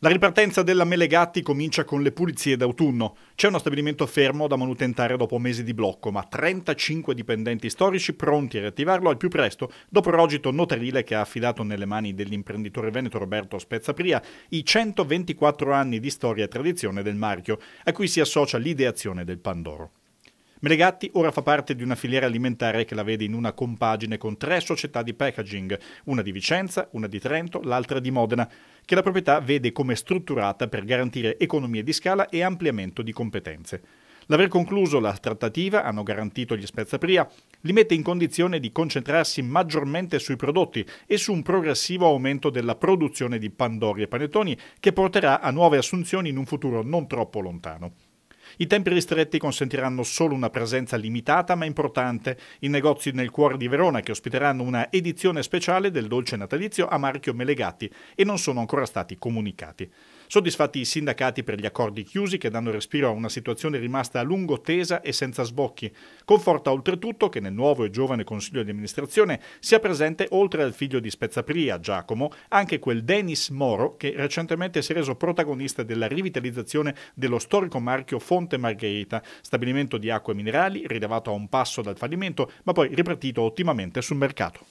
La ripartenza della Melegatti comincia con le pulizie d'autunno. C'è uno stabilimento fermo da manutentare dopo mesi di blocco, ma 35 dipendenti storici pronti a riattivarlo al più presto, dopo il rogito notarile che ha affidato nelle mani dell'imprenditore veneto Roberto Spezzapria i 124 anni di storia e tradizione del marchio, a cui si associa l'ideazione del Pandoro. Melegatti ora fa parte di una filiera alimentare che la vede in una compagine con tre società di packaging, una di Vicenza, una di Trento, l'altra di Modena, che la proprietà vede come strutturata per garantire economie di scala e ampliamento di competenze. L'aver concluso la trattativa, hanno garantito gli Spezzapria, li mette in condizione di concentrarsi maggiormente sui prodotti e su un progressivo aumento della produzione di pandori e panettoni che porterà a nuove assunzioni in un futuro non troppo lontano. I tempi ristretti consentiranno solo una presenza limitata ma importante in negozi nel cuore di Verona che ospiteranno una edizione speciale del dolce natalizio a marchio Melegatti e non sono ancora stati comunicati. Soddisfatti i sindacati per gli accordi chiusi che danno respiro a una situazione rimasta a lungo tesa e senza sbocchi. Conforta oltretutto che nel nuovo e giovane consiglio di amministrazione sia presente, oltre al figlio di Spezzapria, Giacomo, anche quel Denis Moro che recentemente si è reso protagonista della rivitalizzazione dello storico marchio Fondo Ponte Margherita, stabilimento di acque minerali, rilevato a un passo dal fallimento, ma poi ripartito ottimamente sul mercato.